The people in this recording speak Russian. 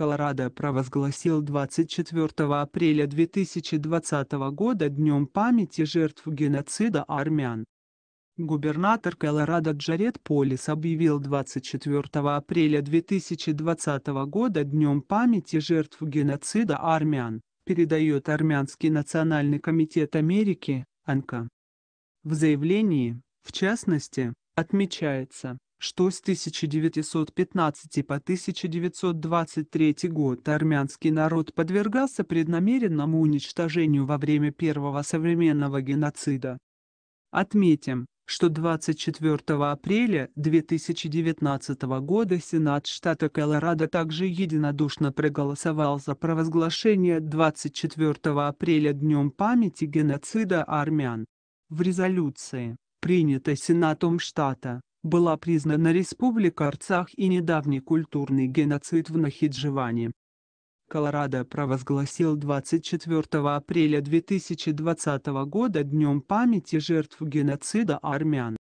Колорадо провозгласил 24 апреля 2020 года Днем памяти жертв геноцида армян. Губернатор Колорадо Джаред Полис объявил 24 апреля 2020 года Днем памяти жертв геноцида армян, передает Армянский национальный комитет Америки, АНКА. В заявлении, в частности, отмечается, что с 1915 по 1923 год армянский народ подвергался преднамеренному уничтожению во время первого современного геноцида. Отметим, что 24 апреля 2019 года Сенат штата Колорадо также единодушно проголосовал за провозглашение 24 апреля Днем памяти геноцида армян. В резолюции, принятой Сенатом штата, была признана Республика Арцах и недавний культурный геноцид в Нахидживане. Колорадо провозгласил 24 апреля 2020 года Днем памяти жертв геноцида армян.